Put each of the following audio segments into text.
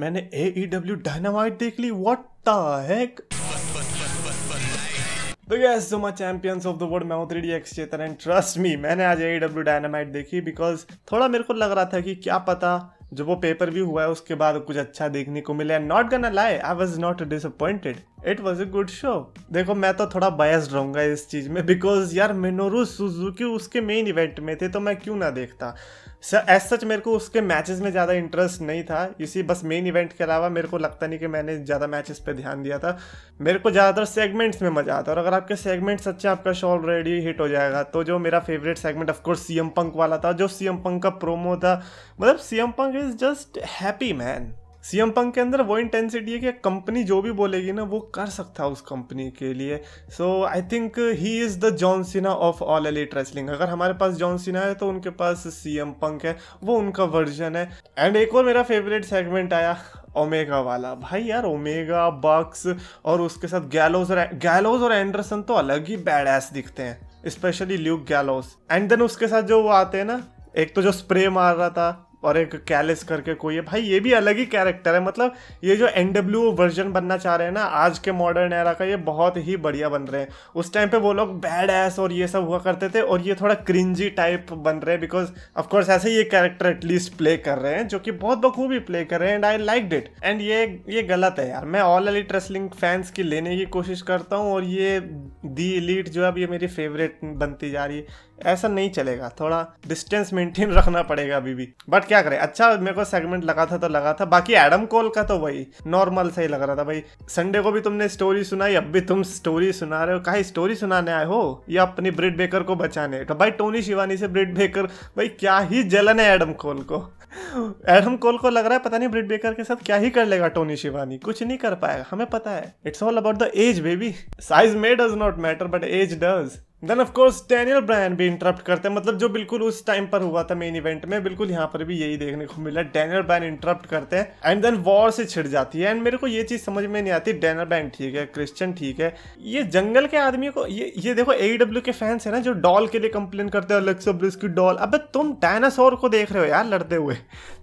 मैंने ए E W dynamite देख ली what the heck तो yes so much champions of the world मैं हूँ three X Chetan and trust me मैंने आज ए डब्ल्यू डायनामाइट देखी बिकॉज थोड़ा मेरे को लग रहा था कि क्या पता जो वो पेपर भी हुआ है उसके बाद कुछ अच्छा देखने को मिला not gonna lie I was not disappointed it was a good show देखो मैं तो थोड़ा बायस्ड रहूंगा इस चीज़ में बिकॉज यार मिनोरू सुजुकी उसके मेन इवेंट में थे तो मैं क्यों ना देखता एज सच मेरे को उसके मैचेस में ज़्यादा इंटरेस्ट नहीं था इसी बस मेन इवेंट के अलावा मेरे को लगता नहीं कि मैंने ज़्यादा मैचेस पे ध्यान दिया था मेरे को ज़्यादातर सेगमेंट्स में मज़ा आता और अगर आपके सेगमेंट्स अच्छे आपका शो ऑलरेडी हिट हो जाएगा तो जो मेरा favourite segment of course C M Punk वाला था जो सी एम पंक का प्रोमो था मतलब C M Punk is just happy man CM Punk के अंदर वो इंटेंसिटी है कि कंपनी जो भी बोलेगी ना वो कर सकता है उस कंपनी के लिए so I think he is the John Cena of all elite wrestling अगर हमारे पास जॉन सीना है तो उनके पास सीएम पंक है वो उनका वर्जन है एंड एक और मेरा फेवरेट सेगमेंट आया ओमेगा वाला भाई यार ओमेगा बक्स और उसके साथ गैलोज और गैलोज और एंडरसन तो अलग ही बैड एस दिखते हैं specially Luke Gallows and then उसके साथ जो वो आते हैं ना एक तो जो स्प्रे मार रहा था और एक कैलेस करके कोई है भाई ये भी अलग ही कैरेक्टर है मतलब ये जो एन डब्ल्यू वर्जन बनना चाह रहे हैं ना आज के मॉडर्न एरा का ये बहुत ही बढ़िया बन रहे हैं उस टाइम पे वो लोग बैड एस और ये सब हुआ करते थे और ये थोड़ा क्रिंजी टाइप बन रहे हैं बिकॉज ऑफकोर्स ऐसे ये कैरेक्टर एटलीस्ट प्ले कर रहे हैं जो कि बहुत बखूबी प्ले कर रहे हैं and I like it and ये ये गलत है यार मैं ऑल एलिट रेसलिंग फैंस की लेने की कोशिश करता हूँ और ये दी इलीट जो है अब ये मेरी फेवरेट बनती जा रही है ऐसा नहीं चलेगा थोड़ा डिस्टेंस मेंटेन रखना पड़ेगा अभी भी बट क्या करें अच्छा मेरे को सेगमेंट लगा था तो लगा था बाकी एडम कोल का तो वही नॉर्मल सही लग रहा था भाई संडे को भी तुमने स्टोरी सुनाई अब भी तुम स्टोरी सुना रहे हो कहा स्टोरी सुनाने आए हो या अपनी ब्रिड बेकर को बचाने तो भाई टोनी शिवानी से ब्रिड बेकर भाई क्या ही जलन है एडम कोल को एडम कोल को लग रहा है पता नहीं ब्रिड बेकर के साथ क्या ही कर लेगा टोनी शिवानी कुछ नहीं कर पाएगा हमें पता है it's all about the edge baby size may does not matter but edge does then of course Daniel Bryan भी इंटरप्ट करते हैं मतलब जो बिल्कुल उस टाइम पर हुआ था मेन इवेंट में बिल्कुल यहाँ पर भी यही देखने को मिला डैनियल ब्रायन इंटरप्ट करते हैं एंड देन वॉर से छिड़ जाती है एंड मेरे को ये चीज समझ में नहीं आती डैनियल ब्रायन ठीक है क्रिश्चियन ठीक है ये जंगल के आदमी को ये ये देखो ए e के फैंस है ना जो डॉल के लिए कंप्लेन करते हैं अलग ब्रिस की डॉल अब तुम डायनासोर को देख रहे हो यार लड़ते हुए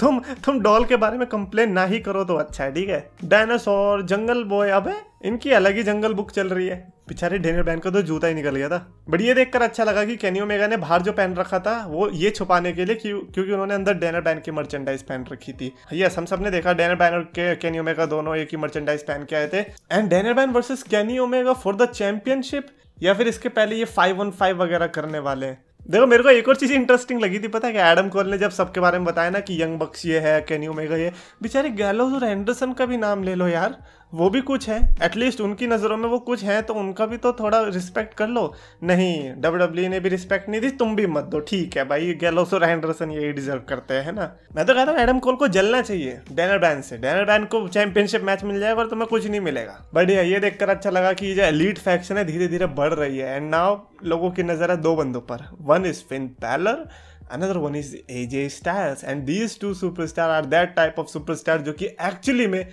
तुम तुम डॉल के बारे में कंप्लेन ना ही करो तो अच्छा है ठीक है डायनासोर जंगल बॉय अब इनकी अलग ही जंगल बुक चल रही है बेचारे डेनियल बैन का तो जूता ही निकल गया था बट ये देखकर अच्छा लगा कि कैनियो मेगा ने बाहर जो पहन रखा था वो ये छुपाने के लिए क्योंकि उन्होंने अंदर डेनर बैन की मर्चेंडाइज पहन रखी थी यस हम सब ने देखा डेनर बैन और कैनियो मेगा दोनों एक ही मर्चेंडाइज पहन के आए थे and Danner Bane versus Kenny Omega for the championship या फिर इसके पहले ये फाइव वन फाइव वगैरह करने वाले हैं देखो मेरे को एक और चीज़ इंटरेस्टिंग लगी थी पता है कि एडम कोल ने जब सबके बारे में बताया ना कि यंग बक्स ये है कैनियो मेगा ये बेचारे गैलोज और एंडरसन का भी नाम ले लो यार वो भी कुछ है एटलीस्ट उनकी नज़रों में वो कुछ है तो उनका भी तो थोड़ा रिस्पेक्ट कर लो नहीं डब्ल्यू डब्ल्यू e ने भी रिस्पेक्ट नहीं दी तुम भी मत दो ठीक है भाई गैलोस और यही डिजर्व करते हैं ना मैं तो कहता हूँ एडम कोल को जलना चाहिए डैनर बैन से डैनर बैन को चैंपियनशिप मैच मिल जाएगा और तुम्हें कुछ नहीं मिलेगा बढ़िया ये देखकर अच्छा लगा कि जो एलिट फैक्शन है धीरे धीरे बढ़ रही है एंड नाव लोगों की नज़र है दो बंदों पर one is Finn Balor another one is A J Styles and these two superstar are that type of जो कि एक्चुअली में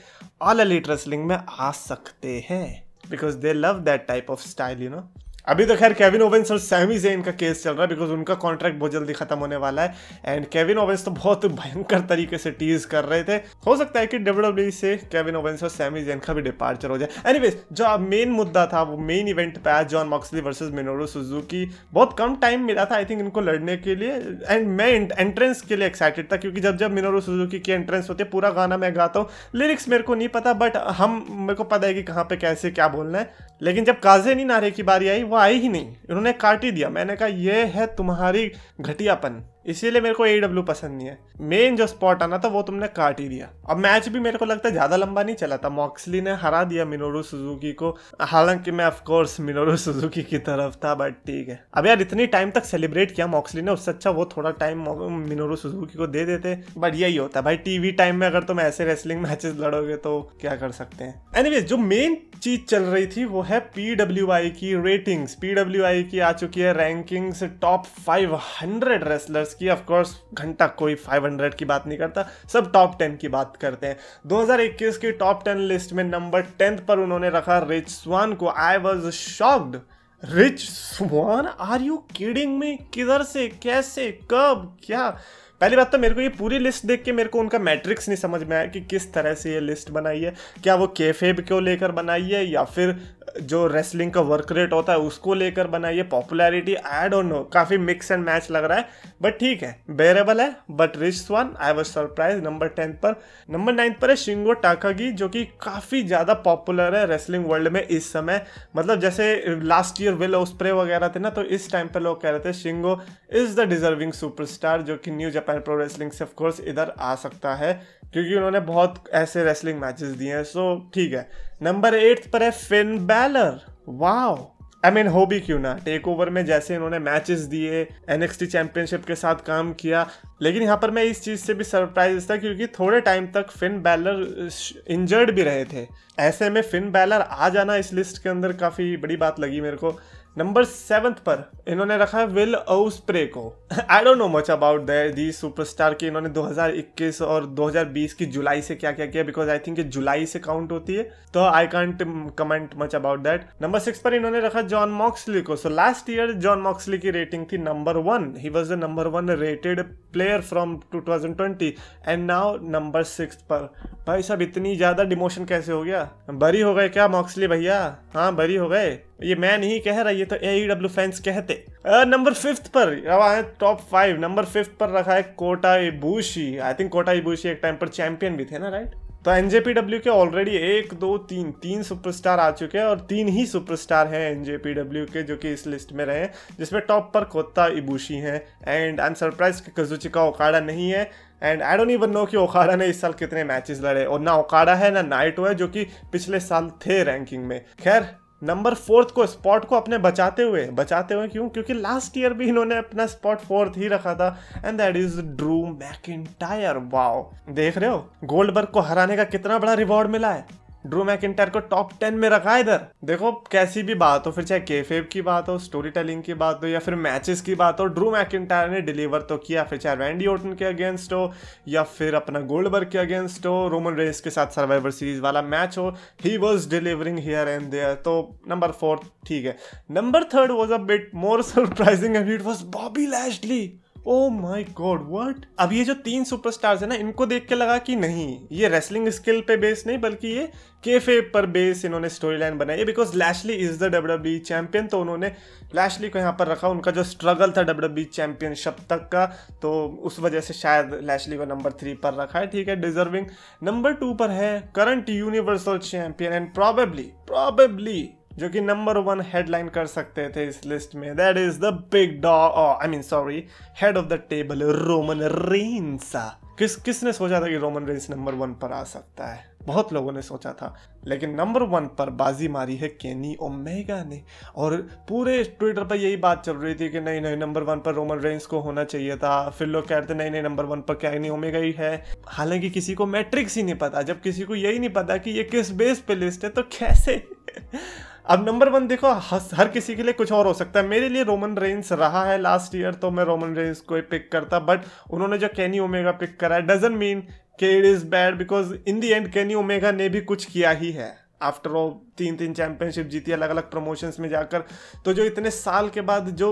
ऑल एलिट रेसलिंग में आ सकते हैं because they love that type of style you know अभी तो खैर केविन ओवेंस और सैमी जेन का केस चल रहा है बिकॉज उनका कॉन्ट्रैक्ट बहुत जल्दी खत्म होने वाला है एंड केविन ओवेंस तो बहुत भयंकर तरीके से टीज कर रहे थे हो सकता है कि डब्ल्यू e से केविन ओवेंस और सैमी जेन का भी डिपार्चर हो जाए एनीवेज जो मेन मुद्दा था वो मेन इवेंट पे आज Jon Moxley versus Minoru Suzuki बहुत कम टाइम मिला था आई थिंक इनको लड़ने के लिए एंड मैं एंट्रेंस के लिए एक्साइटेड था क्योंकि जब जब मिनोरो सुजुकी की एंट्रेंस होती है पूरा गाना मैं गाता हूँ लिरिक्स मेरे को नहीं पता बट हम मेरे को पता है कि कहाँ पे कैसे क्या बोलना है लेकिन जब काजे नहीं नारे की बारी आई वो वो आई ही नहीं उन्होंने काट ही दिया मैंने कहा ये है तुम्हारी घटियापन इसीलिए मेरे को ए e पसंद नहीं है मेन जो स्पॉट आना था वो तुमने काट ही दिया अब मैच भी मेरे को लगता है ज़्यादा लंबा नहीं चला था मॉक्सली ने हरा दिया मिनोरू सुजुकी को हालांकि मैं ऑफकोर्स मिनोरू सुजुकी की तरफ था बट ठीक है अब यार इतनी टाइम तक सेलिब्रेट किया मॉक्सली ने उससे अच्छा वो थोड़ा टाइम मिनोरू सुजुकी को दे देते बट यही होता है भाई टीवी टाइम में अगर तुम ऐसे रेसलिंग मैचेस लड़ोगे तो क्या कर सकते हैं एनीवेज जो मेन चीज चल रही थी वो है पीडब्ल्यू की रेटिंग्स पीडब्ल्यू की आ चुकी है रैंकिंग्स टॉप फाइव रेसलर्स की ऑफकोर्स घंटा कोई 500 की बात नहीं करता सब टॉप टेन की बात करते हैं 2021 की टॉप टेन लिस्ट में नंबर टेंथ पर उन्होंने रखा रिच स्वान को I was shocked Rich Swann are you kidding में किधर से कैसे कब क्या पहली बात तो मेरे को ये पूरी लिस्ट देख के मेरे को उनका मैट्रिक्स नहीं समझ में आया कि किस तरह से ये लिस्ट बनाई है क्या वो केफेब को लेकर बनाई है या फिर जो रेसलिंग का वर्क रेट होता है उसको लेकर बनाई है पॉपुलैरिटी आई डोंट नो काफ़ी मिक्स एंड मैच लग रहा है बट ठीक है बेरेबल है but Rich one I was surprise number tenth पर नंबर नाइन्थ पर है शिंगो टाकागी जो कि काफ़ी ज़्यादा पॉपुलर है रेसलिंग वर्ल्ड में इस समय मतलब जैसे लास्ट ईयर विल ओस्प्रे वगैरह थे ना तो इस टाइम पर लोग कह रहे थे Shingo is the deserving superstar जो कि न्यू जापान प्रो रेसलिंग से ऑफकोर्स इधर आ सकता है क्योंकि उन्होंने बहुत ऐसे रेसलिंग मैचेस दिए हैं सो ठीक है नंबर एट पर है Finn Balor wow I mean हो भी क्यों ना टेक ओवर में जैसे इन्होंने मैचेस दिए एनएक्सटी चैंपियनशिप के साथ काम किया लेकिन यहाँ पर मैं इस चीज़ से भी सरप्राइज था क्योंकि थोड़े टाइम तक फिन बैलर इंजर्ड भी रहे थे ऐसे में फिन बैलर आ जाना इस लिस्ट के अंदर काफ़ी बड़ी बात लगी मेरे को नंबर सेवन्थ पर इन्होंने रखा है विल ओस्प्रे को I don't know much about the superstar की इन्होंने 2021 और 2020 की जुलाई से क्या क्या किया बिकॉज आई थिंक जुलाई से काउंट होती है तो I can't comment much about that number six पर इन्होंने रखा जॉन मॉक्सली को so last year Jon Moxley की रेटिंग थी नंबर वन ही was the number one rated player from 2020 and now number six पर भाई साहब इतनी ज़्यादा डिमोशन कैसे हो गया बरी हो गए क्या मॉक्सली भैया हाँ बरी हो गए ये मैं नहीं कह रहा ये तो ए डब्ल्यू फैंस कहते नंबर फिफ्थ पर अब आए टॉप फाइव नंबर फिफ्थ पर रखा है Kota Ibushi I think Kota Ibushi एक टाइम पर चैंपियन भी थे ना राइट right? तो एनजेपीडब्ल्यू के ऑलरेडी एक दो तीन तीन सुपरस्टार आ चुके हैं और तीन ही सुपरस्टार हैं एनजेपीडब्ल्यू के जो कि इस लिस्ट में रहे जिसमें टॉप पर कोत्ता इबूशी हैं एंड आई एम सरप्राइज कि कजुचिका ओकाड़ा नहीं है and I don't even know कि ओकाड़ा ने इस साल कितने मैचेस लड़े और ना ओकाड़ा है ना नाइटो है जो कि पिछले साल थे रैंकिंग में खैर नंबर फोर्थ को स्पॉट को अपने बचाते हुए बचाते हुए क्यों क्योंकि लास्ट ईयर भी इन्होंने अपना स्पॉट फोर्थ ही रखा था and that is Drew Mac wow देख रहे हो गोल्डबर्ग को हराने का कितना बड़ा रिवॉर्ड मिला है ड्रू मैकिंटायर को टॉप टेन में रखा है इधर देखो कैसी भी बात हो फिर चाहे केफेब की बात हो स्टोरी टेलिंग की बात हो या फिर मैचेस की बात हो ड्रू मैकिंटायर ने डिलीवर तो किया फिर चाहे रैंडी ओटन के अगेंस्ट हो या फिर अपना गोल्डबर्ग के अगेंस्ट हो रोमन रेस के साथ सर्वाइवर सीरीज वाला मैच हो he was delivering here and there तो नंबर फोर्थ ठीक है number third was a bit more surprising and it was Bobby Lashley oh my God what अब ये जो तीन सुपरस्टार्स है ना इनको देख के लगा कि नहीं ये रेसलिंग स्किल पे बेस नहीं बल्कि ये केफे पर बेस इन्होंने स्टोरी लाइन बनाई है because Lashley is the W champion तो उन्होंने लैशली को यहाँ पर रखा उनका जो स्ट्रगल था डब्ल्यू चैंपियनशिप e तक का तो उस वजह से शायद लैशली को नंबर थ्री पर रखा है ठीक है डिजर्विंग नंबर टू पर है current universal champion and probably probably जो कि नंबर वन हेडलाइन कर सकते थे इस लिस्ट में that is the big dog I mean sorry head of the table Roman Reigns किस किसने सोचा था कि रोमन रेंस नंबर वन पर आ सकता है बहुत लोगों ने सोचा था लेकिन नंबर वन पर बाजी मारी है केनी ओमेगा ने और पूरे ट्विटर पर यही बात चल रही थी कि नहीं नहीं नंबर वन पर रोमन रेंस को होना चाहिए था फिर लोग कहते नहीं नहीं नंबर वन पर कैनी ओमेगा ही है हालांकि किसी को मैट्रिक्स ही नहीं पता जब किसी को यही नहीं पता कि ये किस बेस पे लिस्ट है तो कैसे अब नंबर वन देखो हर किसी के लिए कुछ और हो सकता है मेरे लिए रोमन रेंस रहा है लास्ट ईयर तो मैं रोमन रेंस को पिक करता बट उन्होंने जो कैनी ओमेगा पिक करा है डजन मीन के it is bad because in the end Kenny Omega ने भी कुछ किया ही है आफ्टर ऑल तीन तीन चैंपियनशिप जीती अलग अलग प्रमोशंस में जाकर तो जो इतने साल के बाद जो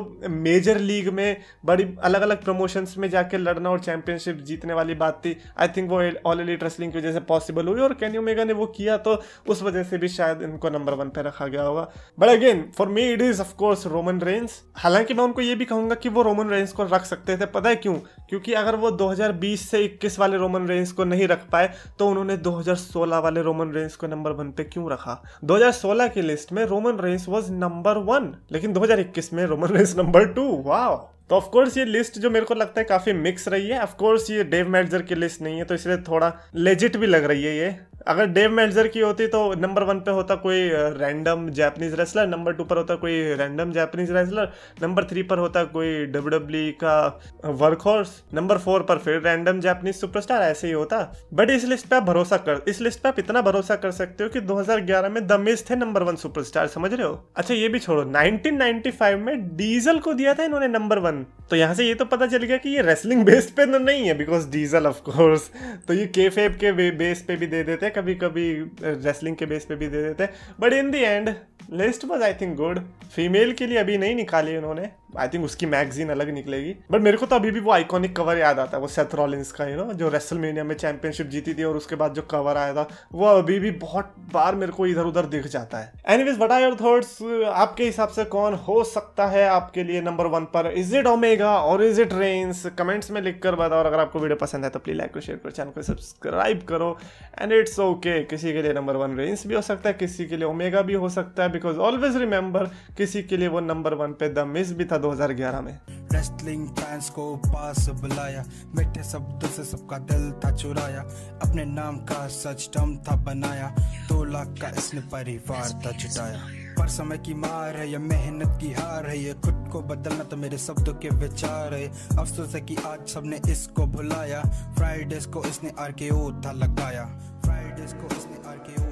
मेजर लीग में बड़ी अलग अलग प्रमोशंस में जाकर लड़ना और चैंपियनशिप जीतने वाली बात थी आई थिंक वो ऑल एलिट रेसलिंग की वजह से पॉसिबल हुई और कैन मेगा ने वो किया तो उस वजह से भी शायद इनको नंबर वन पे रखा गया होगा but again for me it is of course Roman Reigns हालांकि मैं उनको ये भी कहूंगा कि वो रोमन रेंस को रख सकते थे पता है क्यों क्योंकि अगर वो 2020 से 21 वाले रोमन रेंस को नहीं रख पाए तो उन्होंने 2016 वाले रोमन रेंस को नंबर वन पे क्यों रखा दो 2016 की लिस्ट में Roman Reigns was number one लेकिन 2021 में Roman Reigns number two wow तो ऑफकोर्स ये लिस्ट जो मेरे को लगता है काफी मिक्स रही है ऑफकोर्स ये डेव मैटर की लिस्ट नहीं है तो इसलिए थोड़ा लेजिट भी लग रही है ये अगर डेव मेल्जर की होती तो नंबर वन पे होता कोई random Japanese wrestler number two पर होता कोई random Japanese wrestler number three पर होता कोई डब्ल्यू डब्ल्यू e का हॉर्स नंबर फोर पर फिर रैंडम जैपनीज सुपरस्टार ऐसे ही होता बट इस लिस्ट पे आप भरोसा कर इस लिस्ट पे आप इतना भरोसा कर सकते हो कि 2011 में द मिस थे नंबर वन सुपरस्टार समझ रहे हो अच्छा ये भी छोड़ो 1995 में डीजल को दिया था इन्होंने नंबर वन तो यहाँ से ये तो पता चल गया कि ये रेसलिंग बेस पे तो नहीं है बिकॉज डीजल ऑफकोर्स तो ये के फेब के बेस पे भी दे देते कभी कभी रेसलिंग के बेस पे भी दे देते but in the end list was I think good female के लिए अभी नहीं निकाली उन्होंने आई थिंक उसकी मैगजीन अलग निकलेगी बट मेरे को तो अभी भी वो आइकॉनिक कवर याद आता है वो सेथ रॉलिंस का यू नो जो रेसल में चैंपियनशिप जीती थी और उसके बाद जो कवर आया था वो अभी भी बहुत बार मेरे को इधर उधर दिख जाता है any what are your thoughts आपके हिसाब से कौन हो सकता है आपके लिए नंबर वन पर इज इट ओमेगा और इज इट रेन्स कमेंट्स में लिख कर बताओ और अगर आपको वीडियो पसंद है तो प्लीज लाइक करो शेयर करो चैनल को सब्सक्राइब करो एंड इट्स ओके किसी के लिए नंबर वन रेन्स भी हो सकता है किसी के लिए ओमेगा भी हो सकता है बिकॉज ऑलवेज रिमेंबर किसी के लिए वो नंबर वन पे द मिस भी था 2011 में रेस्लिंग फैंस को पास बुलाया मीठे शब्दों से सबका दिल था चुराया अपने नाम का सच टम था बनाया दो लाख का इसने परिवार था जुटाया पर समय की मार है या मेहनत की हार है ये खुद को बदलना तो मेरे शब्दों के विचार है अफसोस है कि आज सबने इसको भुलाया फ्राइडेज को इसने आर था लगाया फ्राइडेज को इसने आर